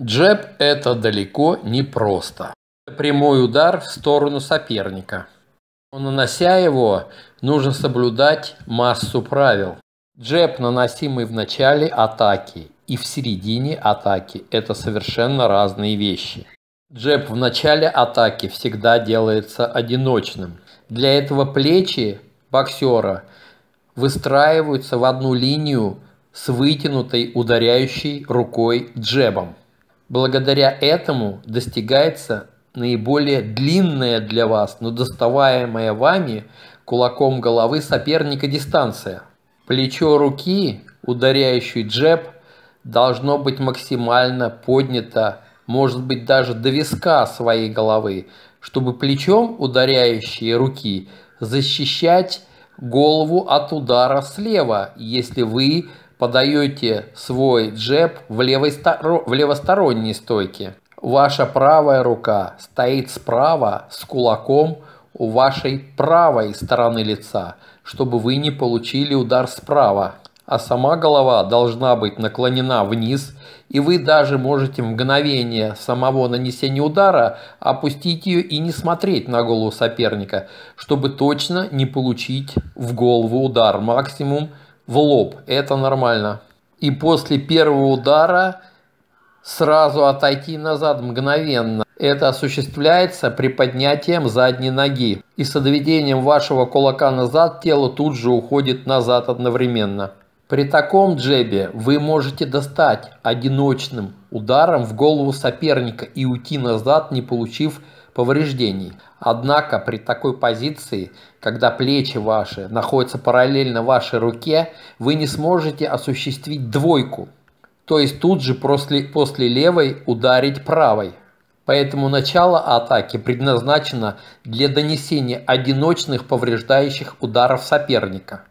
Джеб – это далеко не просто. Прямой удар в сторону соперника. Но нанося его, нужно соблюдать массу правил. Джеб, наносимый в начале атаки и в середине атаки – это совершенно разные вещи. Джеб в начале атаки всегда делается одиночным. Для этого плечи боксера выстраиваются в одну линию с вытянутой ударяющей рукой джебом благодаря этому достигается наиболее длинная для вас, но доставаемая вами кулаком головы соперника дистанция. Плечо руки, ударяющий джеб, должно быть максимально поднято, может быть даже до виска своей головы, чтобы плечом ударяющие руки защищать голову от удара слева, если вы подаете свой джеб в, левой в левосторонней стойке. Ваша правая рука стоит справа с кулаком у вашей правой стороны лица, чтобы вы не получили удар справа. А сама голова должна быть наклонена вниз, и вы даже можете в мгновение самого нанесения удара опустить ее и не смотреть на голову соперника, чтобы точно не получить в голову удар максимум – в лоб. Это нормально. И после первого удара сразу отойти назад мгновенно. Это осуществляется при поднятием задней ноги. И с доведением вашего кулака назад тело тут же уходит назад одновременно. При таком джебе вы можете достать одиночным ударом в голову соперника и уйти назад, не получив повреждений. Однако при такой позиции, когда плечи ваши находятся параллельно вашей руке, вы не сможете осуществить двойку. То есть тут же после, после левой ударить правой. Поэтому начало атаки предназначено для донесения одиночных повреждающих ударов соперника.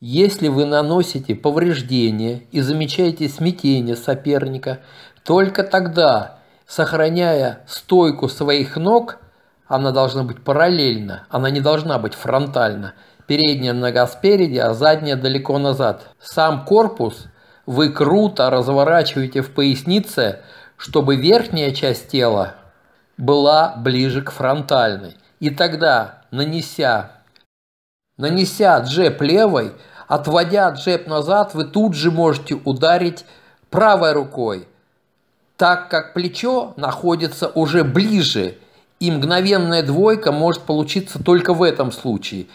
Если вы наносите повреждения и замечаете смятение соперника, только тогда сохраняя стойку своих ног, она должна быть параллельно, она не должна быть фронтально. Передняя нога спереди, а задняя далеко назад. Сам корпус вы круто разворачиваете в пояснице, чтобы верхняя часть тела была ближе к фронтальной. И тогда, нанеся, нанеся джеб левой, отводя джеб назад, вы тут же можете ударить правой рукой – так как плечо находится уже ближе, и мгновенная двойка может получиться только в этом случае.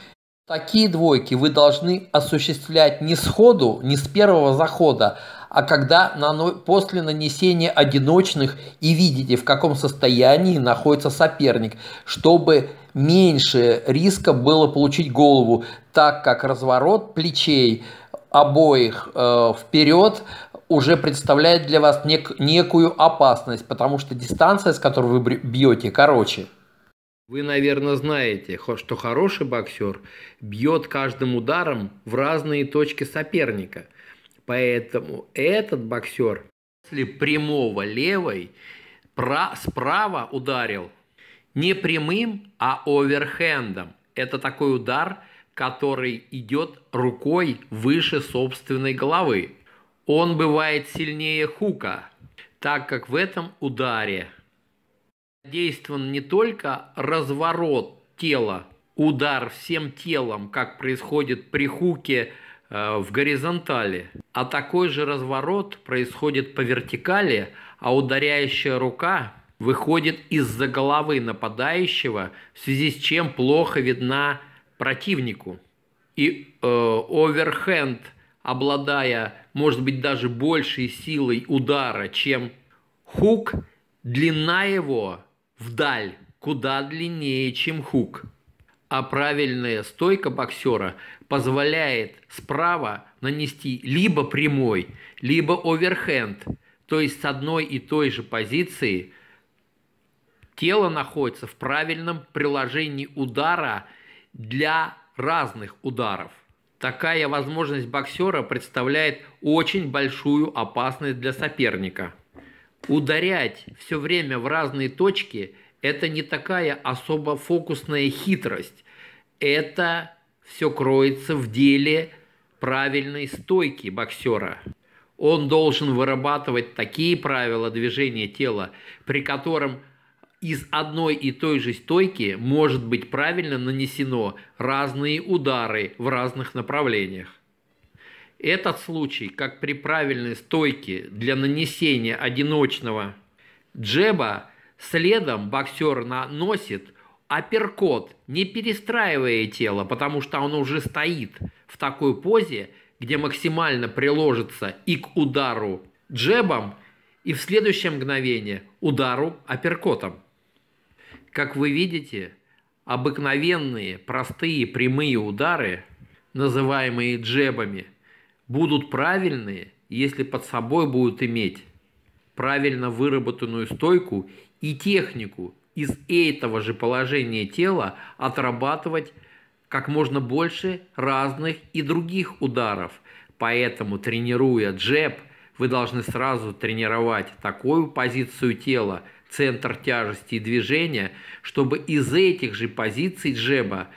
Такие двойки вы должны осуществлять не сходу, не с первого захода, а когда после нанесения одиночных и видите, в каком состоянии находится соперник, чтобы меньше риска было получить голову, так как разворот плечей – обоих э, вперед уже представляет для вас нек- некую опасность, потому что дистанция, с которой вы бьете, короче. Вы, наверное, знаете, что хороший боксер бьет каждым ударом в разные точки соперника. Поэтому этот боксер, если прямого левой, про- справа ударил не прямым, а оверхендом. Это такой удар – который идет рукой выше собственной головы. Он бывает сильнее хука, так как в этом ударе задействован не только разворот тела, удар всем телом, как происходит при хуке э, в горизонтали, а такой же разворот происходит по вертикали, а ударяющая рука выходит из-за головы нападающего, в связи с чем плохо видна противнику. И э, обладая, может быть, даже большей силой удара, чем хук, длина его вдаль куда длиннее, чем хук. А правильная стойка боксера позволяет справа нанести либо прямой, либо оверхенд, то есть с одной и той же позиции тело находится в правильном приложении удара – для разных ударов. Такая возможность боксера представляет очень большую опасность для соперника. Ударять все время в разные точки – это не такая особо фокусная хитрость. Это все кроется в деле правильной стойки боксера. Он должен вырабатывать такие правила движения тела, при котором – из одной и той же стойки может быть правильно нанесено разные удары в разных направлениях. Этот случай, как при правильной стойке для нанесения одиночного джеба, следом боксер наносит апперкот, не перестраивая тело, потому что оно уже стоит в такой позе, где максимально приложится и к удару джебом, и в следующее мгновение удару апперкотом. Как вы видите, обыкновенные, простые, прямые удары, называемые джебами, будут правильные, если под собой будут иметь правильно выработанную стойку и технику из этого же положения тела отрабатывать как можно больше разных и других ударов. Поэтому, тренируя джеб, вы должны сразу тренировать такую позицию тела, центр тяжести и движения, чтобы из этих же позиций джеба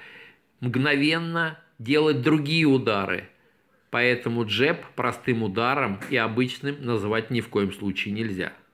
мгновенно делать другие удары. Поэтому джеб простым ударом и обычным называть ни в коем случае нельзя.